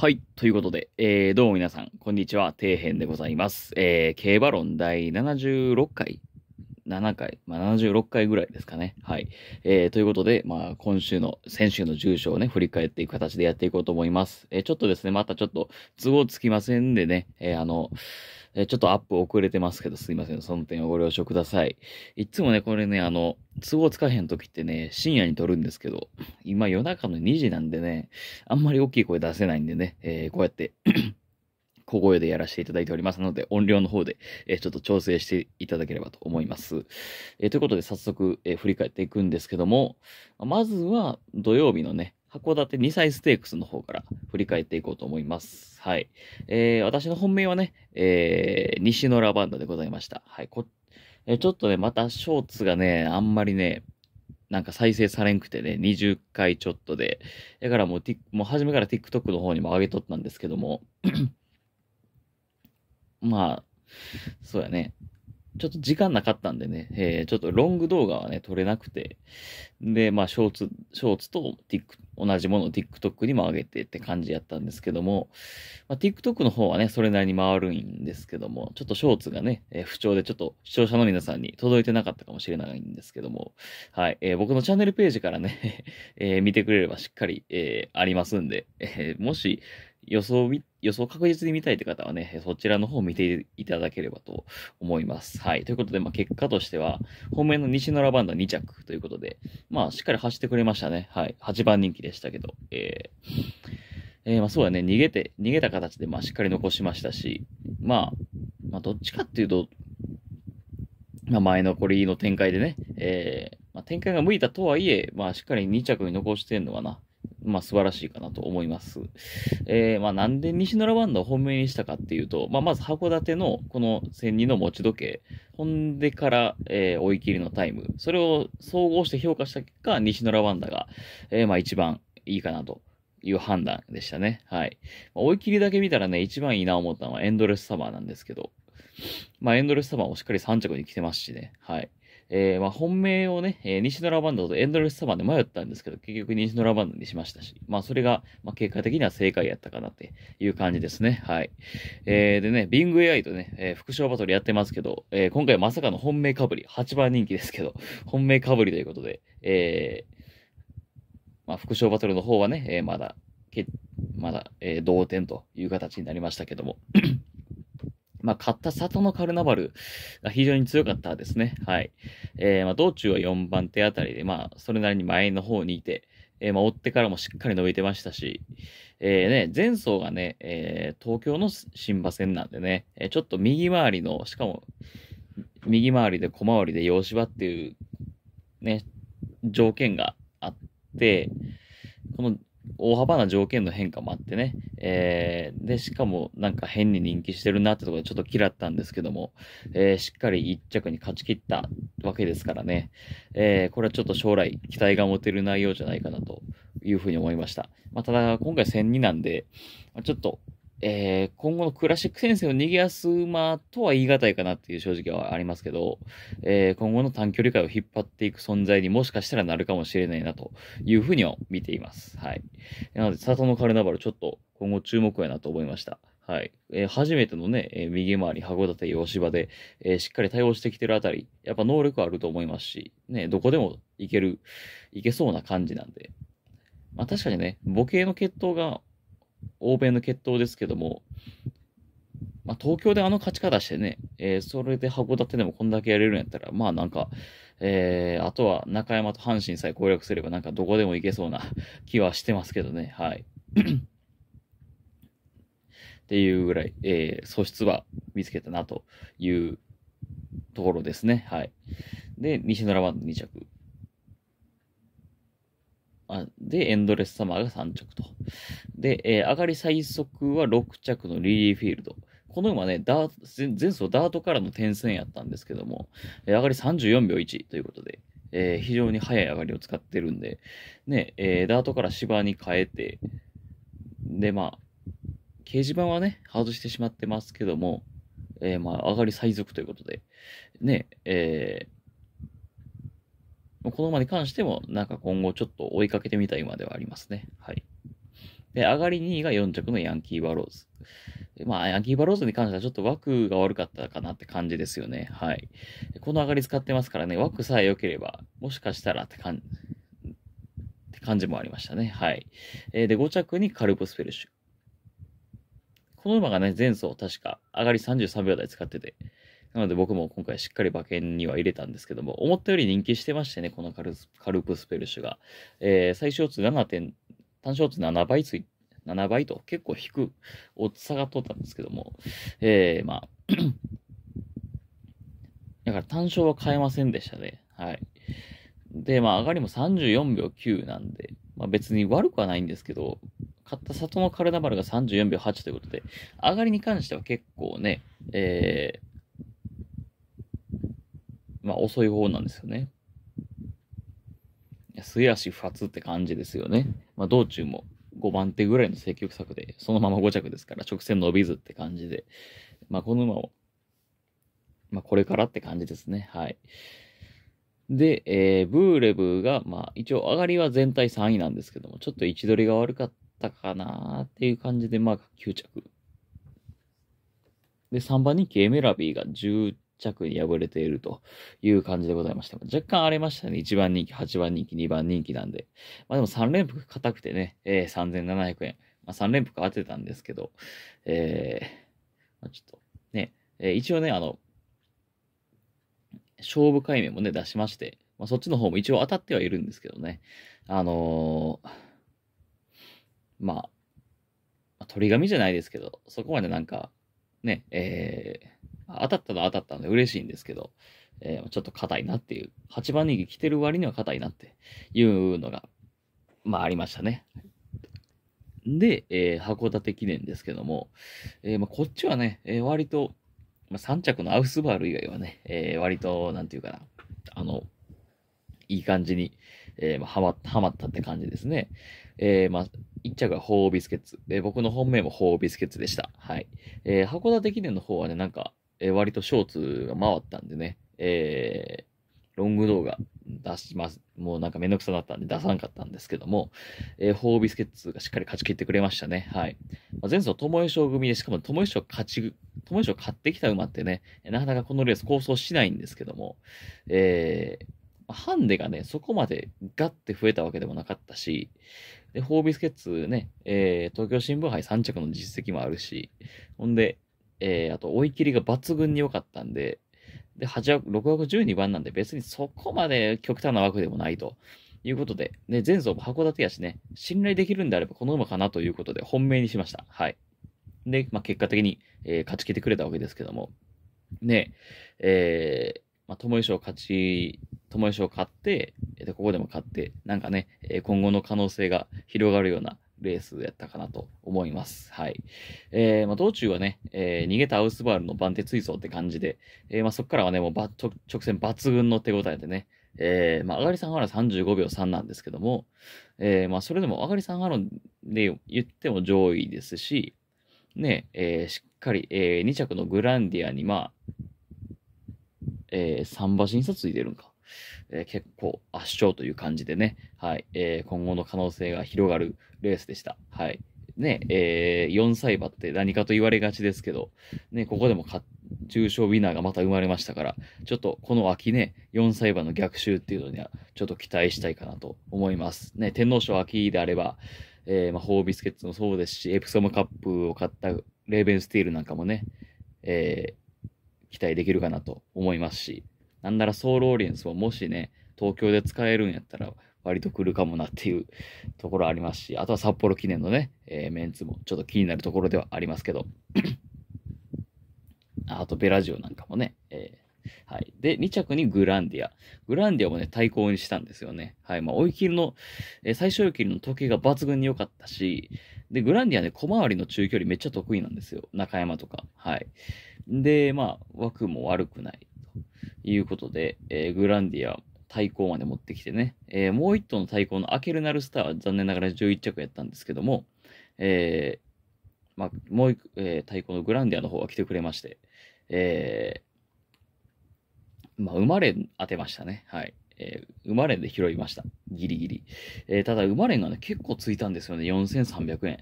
はい。ということで、えー、どうも皆さん、こんにちは。底辺でございます。えー、競馬論第76回、7回、まあ、76回ぐらいですかね。はい。えー、ということで、まあ、今週の、先週の重賞をね、振り返っていく形でやっていこうと思います。えー、ちょっとですね、またちょっと、都合つきませんでね、えー、あの、えちょっとアップ遅れてますけど、すいません。その点をご了承ください。いつもね、これね、あの、都合つかへん時ってね、深夜に撮るんですけど、今夜中の2時なんでね、あんまり大きい声出せないんでね、えー、こうやって 小声でやらせていただいておりますので、音量の方で、えー、ちょっと調整していただければと思います。えー、ということで、早速、えー、振り返っていくんですけども、まずは土曜日のね、函館2歳ステークスの方から振り返っていこうと思います。はい。えー、私の本命はね、えー、西のラバンドでございました。はい。こ、えー、ちょっとね、またショーツがね、あんまりね、なんか再生されんくてね、20回ちょっとで。だからもう、もう初めから TikTok の方にも上げとったんですけども、まあ、そうやね。ちょっと時間なかったんでね、えー、ちょっとロング動画はね、撮れなくて、で、まあ、ショーツ、ショーツと Tik、同じものを TikTok にも上げてって感じやったんですけども、まあ、TikTok の方はね、それなりに回るんですけども、ちょっとショーツがね、えー、不調でちょっと視聴者の皆さんに届いてなかったかもしれないんですけども、はい、えー、僕のチャンネルページからね えー、見てくれればしっかり、えー、ありますんで、えー、もし、予想、予想確実に見たいって方はね、そちらの方を見ていただければと思います。はい。ということで、まあ、結果としては、本命の西野ラバンダ2着ということで、まあ、しっかり走ってくれましたね。はい。8番人気でしたけど、えー、えー、まあ、そうだね、逃げて、逃げた形で、まあ、しっかり残しましたし、まあ、まあ、どっちかっていうと、まあ、前残りの展開でね、えー、まあ、展開が向いたとはいえ、まあ、しっかり2着に残してんのかな。まあ、素晴らしいかなと思います。えー、まあ、なんで西野ラバンドを本命にしたかっていうと、まあ、まず函館のこの1 0 0人の持ち時計、本でから、えー、追い切りのタイム、それを総合して評価した結果、西野ラバンダが、えー、まあ、一番いいかなという判断でしたね。はい。まあ、追い切りだけ見たらね、一番いいな思ったのはエンドレスサマーなんですけど、まあ、エンドレスサマーもしっかり3着に来てますしね。はい。えー、まあ本命をね、えー、西野ラバンドとエンドレスサマーで迷ったんですけど、結局西野ラバンドにしましたし、まあそれが、まあ結果的には正解やったかなっていう感じですね。はい。えー、でね、ビング AI とね、えー、副賞バトルやってますけど、えー、今回まさかの本命かぶり、8番人気ですけど、本命かぶりということで、えー、まあ副賞バトルの方はね、えー、まだ、けまだ、えー、同点という形になりましたけどもまあ、買った里のカルナバルが非常に強かったですね。はい。えー、まあ、道中は4番手あたりで、まあ、それなりに前の方にいて、えー、まあ、追ってからもしっかり伸びてましたし、えー、ね、前走がね、えー、東京の新馬戦なんでね、えー、ちょっと右回りの、しかも、右回りで小回りで洋芝っていう、ね、条件があって、この大幅な条件の変化もあってね、えー、で、しかもなんか変に人気してるなってところでちょっと嫌ったんですけども、えー、しっかり一着に勝ち切ったわけですからね、えー、これはちょっと将来期待が持てる内容じゃないかなというふうに思いました。まあ、ただ、今回1002なんで、ちょっとえー、今後のクラシック戦線を逃げやす馬とは言い難いかなっていう正直はありますけど、えー、今後の短距離界を引っ張っていく存在にもしかしたらなるかもしれないなというふうには見ています。はい。なので、里のカルナバルちょっと今後注目やなと思いました。はい。えー、初めてのね、えー、右回り、函館、吉場で、えー、しっかり対応してきてるあたり、やっぱ能力あると思いますし、ね、どこでもいける、いけそうな感じなんで。まあ確かにね、母系の血統が欧米の決闘ですけども、まあ、東京であの勝ち方してね、えー、それで函館でもこんだけやれるんやったら、まあなんか、えー、あとは中山と阪神さえ攻略すればなんかどこでも行けそうな 気はしてますけどね、はい。っていうぐらい、えー、素質は見つけたなというところですね、はい。で、西のラバ2着。で、エンドレスサマーが3着と。で、えー、上がり最速は6着のリリーフィールド。この馬ね、ダート、前走ダートからの点線やったんですけども、えー、上がり34秒1ということで、えー、非常に速い上がりを使ってるんで、ね、えー、ダートから芝に変えて、で、まあ、掲示板はね、外してしまってますけども、えー、まあ、上がり最速ということで、ね、えー、この馬に関しても、なんか今後ちょっと追いかけてみたい馬ではありますね。はい。で、上がり2位が4着のヤンキーバローズ。まあ、ヤンキーバローズに関してはちょっと枠が悪かったかなって感じですよね。はい。この上がり使ってますからね、枠さえ良ければ、もしかしたらって感じ、って感じもありましたね。はい。えー、で、5着にカルプスペルシュ。この馬がね、前走確か上がり33秒台使ってて、なので僕も今回しっかり馬券には入れたんですけども、思ったより人気してましてね、このカルカルプスペルシュが。えー、最小値7点、単勝値7倍つい、7倍と結構低く、お下がっとったんですけども、えー、まあ だから単勝は買えませんでしたね。はい。で、まあ上がりも34秒9なんで、まあ別に悪くはないんですけど、買った里のカルナバルが34秒8ということで、上がりに関しては結構ね、えー、まあ遅い方なんですよね。素足不発って感じですよね。まあ道中も5番手ぐらいの積極策で、そのまま5着ですから直線伸びずって感じで、まあこの馬を、まあこれからって感じですね。はい。で、えー、ブーレブーが、まあ一応上がりは全体3位なんですけども、ちょっと位置取りが悪かったかなっていう感じで、まあ9着。で、3番にケーメラビーが10着に敗れているという感じでございました。若干荒れましたね。1番人気、8番人気、2番人気なんで。まあでも3連服硬くてね、えー、3700円。まあ3連服当てたんですけど、えー、まあ、ちょっとね、えー、一応ね、あの、勝負解明もね、出しまして、まあ、そっちの方も一応当たってはいるんですけどね。あのー、まあ、鳥紙じゃないですけど、そこまでなんか、ね、えー、当たったのは当たったんで嬉しいんですけど、えー、ちょっと硬いなっていう、8番人気来てる割には硬いなっていうのが、まあありましたね。で、えー、函館記念ですけども、えー、まあ、こっちはね、えー、割と、まあ、3着のアウスバール以外はね、え割と、なんていうかな、あの、いい感じに、えー、まあ、はま、はまったって感じですね。えー、まあ、1着はホービスケッツ。で、僕の本命もホービスケッツでした。はい。えー、函館記念の方はね、なんか、えー、割とショーツが回ったんでね、えー、ロング動画出します。もうなんかめんどくさだったんで出さなかったんですけども、えー、ホービスケッツがしっかり勝ち切ってくれましたね。はい。まあ、前走、ともえ賞組で、しかもともえ賞勝ち、ともえ賞勝ってきた馬ってね、なかなかこのレース構想しないんですけども、えー、ハンデがね、そこまでガッて増えたわけでもなかったし、で、ホービスケッツね、えー、東京新聞杯3着の実績もあるし、ほんで、えー、あと追い切りが抜群に良かったんで、で、8枠、6枠12番なんで別にそこまで極端な枠でもないと。いうことで、ね、前走も函館やしね、信頼できるんであればこの馬かなということで本命にしました。はい。で、まあ、結果的に、えー、勝ちきってくれたわけですけども、ね、えー、まあ、友賞勝ち、友賞勝って、で、ここでも勝って、なんかね、今後の可能性が広がるようなレースやったかなと思います。はい。えー、まあ、道中はね、えー、逃げたアウスバールの番手追走って感じで、えー、まあ、そこからはね、もうば直線抜群の手応えでね、えー、まあ、上がり3ハロン35秒3なんですけども、えー、まあ、それでも上がり3ハロンで言っても上位ですし、ね、えー、しっかり、えー、2着のグランディアに、まあ、えー、3馬身差ついてるんか。えー、結構圧勝という感じでね、はい、えー、今後の可能性が広がるレースでした。はい。ね、えー、4歳馬って何かと言われがちですけど、ね、ここでも重賞ウィナーがまた生まれましたから、ちょっとこの秋ね、4歳馬の逆襲っていうのには、ちょっと期待したいかなと思います。ね、天皇賞秋であれば、えー、まあ、ホービスケッツもそうですし、エプソムカップを買ったレーベンスティールなんかもね、えー、期待できるかなと思いますし、なんならソールオリエンスももしね、東京で使えるんやったら、割と来るかもなっていうところありますし、あとは札幌記念のね、えー、メンツもちょっと気になるところではありますけど。あと、ベラジオなんかもね、えーはい。で、2着にグランディア。グランディアもね、対抗にしたんですよね。はい。まあ、追い切りの、えー、最小追い切りの時計が抜群に良かったし、で、グランディアね、小回りの中距離めっちゃ得意なんですよ。中山とか。はい。で、まあ、枠も悪くない。いうことで、えー、グランディア対抗まで持ってきてね、えー、もう1頭の対抗のアケルナルスターは残念ながら11着やったんですけども、えー、まあ、もう1、え対抗のグランディアの方が来てくれまして、えまあ、生まれ当てましたね。はい。えー、生まれで拾いました。ギリギリ。えー、ただ、生まれがね、結構ついたんですよね。4300円。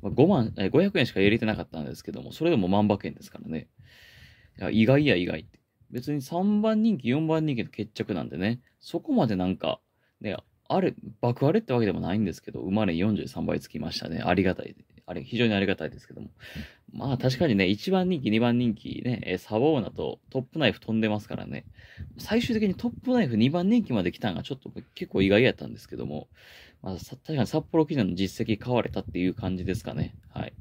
まあ、5万、えー、500円しか入れてなかったんですけども、それでも万馬券ですからね。いや、意外や意外って。別に3番人気、4番人気の決着なんでね、そこまでなんか、ね、あれ、爆割れってわけでもないんですけど、生まれ43倍つきましたね。ありがたい。あれ、非常にありがたいですけども。まあ確かにね、1番人気、2番人気ね、サボーナとトップナイフ飛んでますからね、最終的にトップナイフ2番人気まで来たんがちょっと結構意外やったんですけども、まあ確かに札幌記念の実績買われたっていう感じですかね。はい。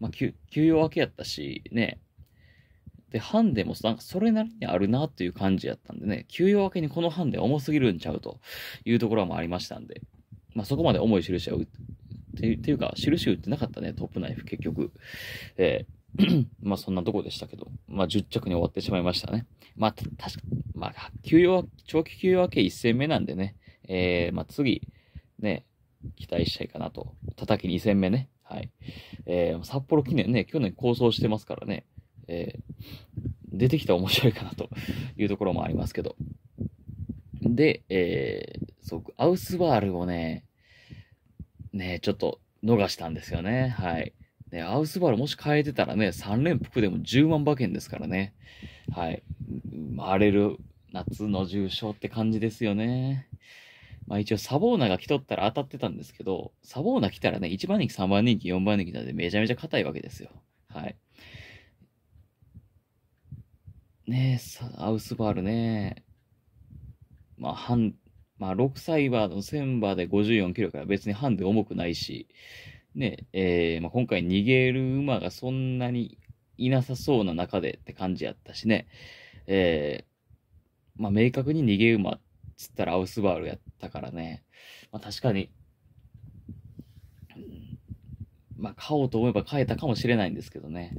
まあ休養明けやったし、ね、で、ハンデもなんかそれなりにあるなという感じやったんでね、休養明けにこのハンデ重すぎるんちゃうというところもありましたんで、まあ、そこまで重い印は打って、っていうか、印打ってなかったね、トップナイフ結局。えー まあそんなとこでしたけど、まあ10着に終わってしまいましたね。まあ確か、まあ休養、長期休養明け1戦目なんでね、えー、まあ次、ね、期待したいかなと。叩き2戦目ね。はい。えー、札幌記念ね、去年構想してますからね。えー、出てきたら面白いかなというところもありますけど。で、えー、そう、アウスワールをね、ね、ちょっと逃したんですよね。はい。ね、アウスバルもし変えてたらね、3連服でも10万馬券ですからね。はい。荒れる夏の重賞って感じですよね。まあ一応サボーナが来とったら当たってたんですけど、サボーナ来たらね、1番人気、3番人気、4番人気なんでめちゃめちゃ硬いわけですよ。はい。ねえ、アウスバールね。まあ、半、まあ、6歳馬の1000馬で54キロから別にハンで重くないし、ね、えー、まあ、今回逃げる馬がそんなにいなさそうな中でって感じやったしね、えー、まあ、明確に逃げ馬っつったらアウスバールやったからね、まあ、確かに、まあ、買おうと思えば買えたかもしれないんですけどね。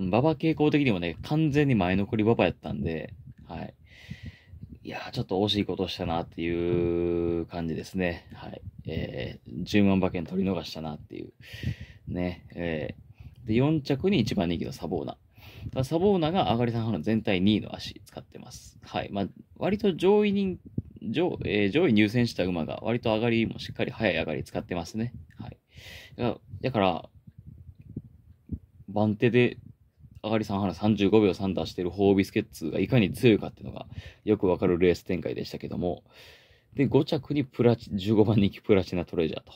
馬場傾向的にもね、完全に前残り馬場やったんで、はい。いやー、ちょっと惜しいことしたなっていう感じですね。はい。えー、10万馬券取り逃したなっていう。ね。えー、で、4着に1番人気のサボーナ。ただサボーナが上がり3半の全体2位の足使ってます。はい。まあ、割と上位人、上,、えー、上位入選した馬が割と上がりもしっかり早い上がり使ってますね。はい。だから、番手であかりさん原35秒3出してるホービスケッツがいかに強いかっていうのがよくわかるレース展開でしたけども、で、5着にプラチ、15番人気プラチナトレジャーと。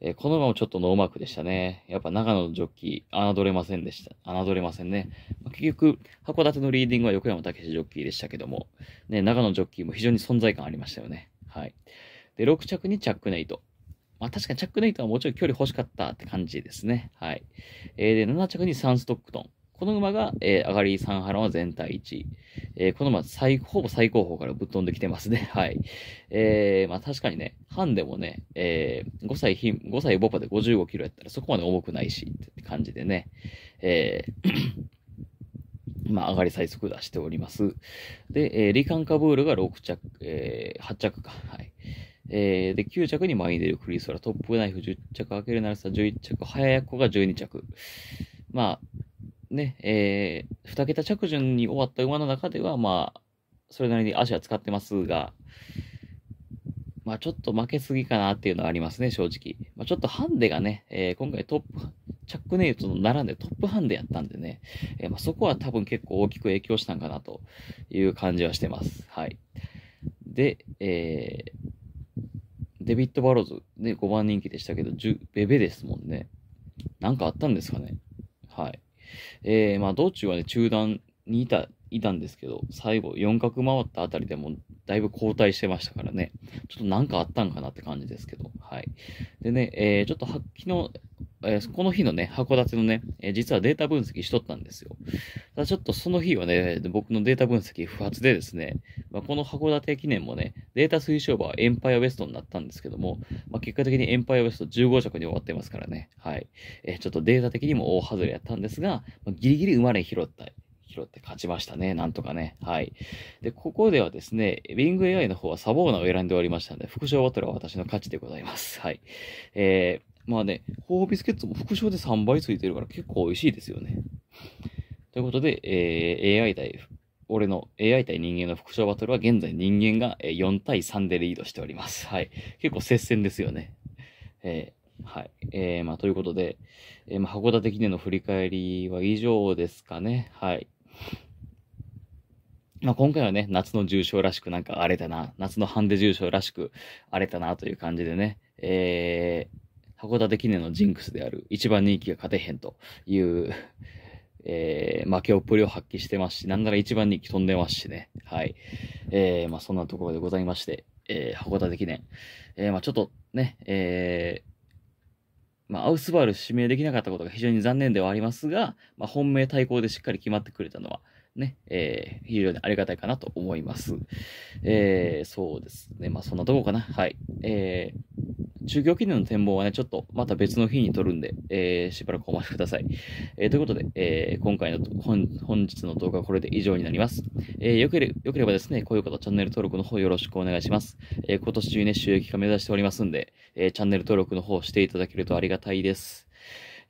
えー、このままちょっとノーマークでしたね。やっぱ長野のジョッキー、侮れませんでした。侮れませんね。まあ、結局、函館のリーディングは横山武史ジョッキーでしたけども、ね、長野ジョッキーも非常に存在感ありましたよね。はい。で、6着にチャックネイト。まあ確かにチャックネイトはもうちょい距離欲しかったって感じですね。はい。えー、で、7着にサンストックトン。この馬が、えー、上がり3波は全体1位。えー、この馬最、ほぼ最高峰からぶっ飛んできてますね。はい。えー、まあ確かにね、ハンでもね、えー、5歳ひ、5歳ボパで55キロやったらそこまで重くないし、って感じでね。えー まあ、上がり最速出しております。で、えー、リカンカブールが6着、えー、8着か。はい。えー、で、9着に前に出るクリスラ、トップナイフ10着、開けるナルサ11着、早やっこが12着。まあ、ね、えー、2桁着順に終わった馬の中では、まあ、それなりに足は使ってますが、まあ、ちょっと負けすぎかなっていうのはありますね、正直。まあ、ちょっとハンデがね、えー、今回トップ、チャックネイトと並んでトップハンデやったんでね、えー、まあ、そこは多分結構大きく影響したんかなという感じはしてます。はい。で、えー、デビッド・バローズ、ね、5番人気でしたけど、ベベですもんね。なんかあったんですかね。はい。えー、まあ、道中はね、中断にいたいたんですけど、最後4角回ったあたりでもだいぶ後退してましたからね、ちょっとなんかあったんかなって感じですけど、はい。でね、えー、ちょっと昨日、えー、この日のね、函館のね、えー、実はデータ分析しとったんですよ。ただちょっとその日はね、僕のデータ分析不発でですね、まあ、この函館記念もね、データ推奨馬はエンパイアウエストになったんですけども、まあ、結果的にエンパイアウエスト15着に終わってますからね、はい。えー、ちょっとデータ的にも大外れやったんですが、まあ、ギリギリ生まれ拾った拾って勝ちましたね。なんとかね。はい。で、ここではですね、ウィング AI の方はサボーナを選んでおりましたので、副賞バトルは私の勝ちでございます。はい。えー、まあね、ホービスケッツも副賞で3倍ついてるから結構美味しいですよね。ということで、えー、AI 対、俺の AI 対人間の副賞バトルは現在人間が4対3でリードしております。はい。結構接戦ですよね。えー、はい。えー、まあ、ということで、えー、まあ、函館記念の振り返りは以上ですかね。はい。まあ、今回はね、夏の重症らしくなんか荒れたな、夏のハンデ重症らしく荒れたなという感じでね、えー、函館記念のジンクスである一番人気が勝てへんというえー、負けをっぷりを発揮してますし、なんなら一番人気飛んでますしね、はい。えー、まあそんなところでございまして、えー、函館記念、えー、まあちょっとね、えー、まあ、アウスバール指名できなかったことが非常に残念ではありますが、まあ、本命対抗でしっかり決まってくれたのは、ね、えー、非常にありがたいかなと思います。えー、そうですね。まあ、そんなとこかな。はい。えー中京記念の展望はね、ちょっとまた別の日に撮るんで、えー、しばらくお待ちください。えー、ということで、えー、今回の本、本日の動画はこれで以上になります。えー、よけれ、よければですね、高評価とチャンネル登録の方よろしくお願いします。え今年中ね、収益化目指しておりますんで、えチャンネル登録の方していただけるとありがたいです。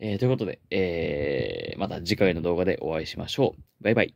えということで、えまた次回の動画でお会いしましょう。バイバイ。